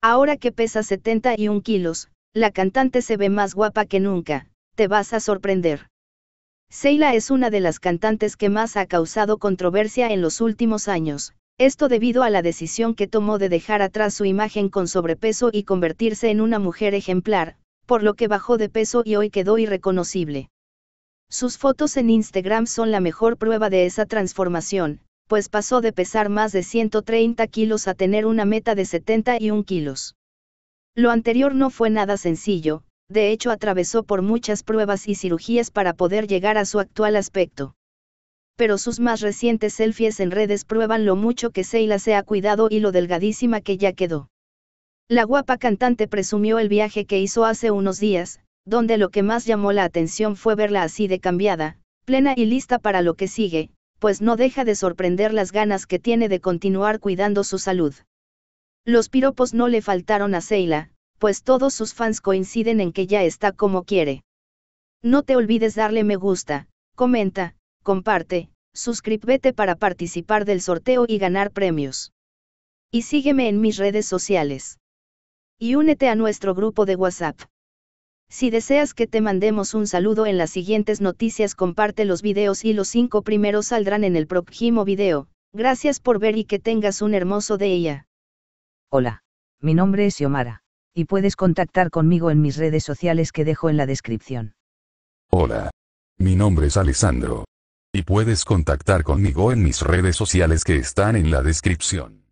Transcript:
Ahora que pesa 71 kilos, la cantante se ve más guapa que nunca, te vas a sorprender. Seila es una de las cantantes que más ha causado controversia en los últimos años, esto debido a la decisión que tomó de dejar atrás su imagen con sobrepeso y convertirse en una mujer ejemplar, por lo que bajó de peso y hoy quedó irreconocible. Sus fotos en Instagram son la mejor prueba de esa transformación, pues pasó de pesar más de 130 kilos a tener una meta de 71 kilos. Lo anterior no fue nada sencillo, de hecho atravesó por muchas pruebas y cirugías para poder llegar a su actual aspecto. Pero sus más recientes selfies en redes prueban lo mucho que Seila se ha cuidado y lo delgadísima que ya quedó. La guapa cantante presumió el viaje que hizo hace unos días, donde lo que más llamó la atención fue verla así de cambiada, plena y lista para lo que sigue, pues no deja de sorprender las ganas que tiene de continuar cuidando su salud. Los piropos no le faltaron a Seila, pues todos sus fans coinciden en que ya está como quiere. No te olvides darle me gusta, comenta, comparte, suscríbete para participar del sorteo y ganar premios. Y sígueme en mis redes sociales. Y únete a nuestro grupo de WhatsApp. Si deseas que te mandemos un saludo en las siguientes noticias comparte los videos y los cinco primeros saldrán en el próximo video. Gracias por ver y que tengas un hermoso día. Hola. Mi nombre es Yomara. Y puedes contactar conmigo en mis redes sociales que dejo en la descripción. Hola. Mi nombre es Alessandro. Y puedes contactar conmigo en mis redes sociales que están en la descripción.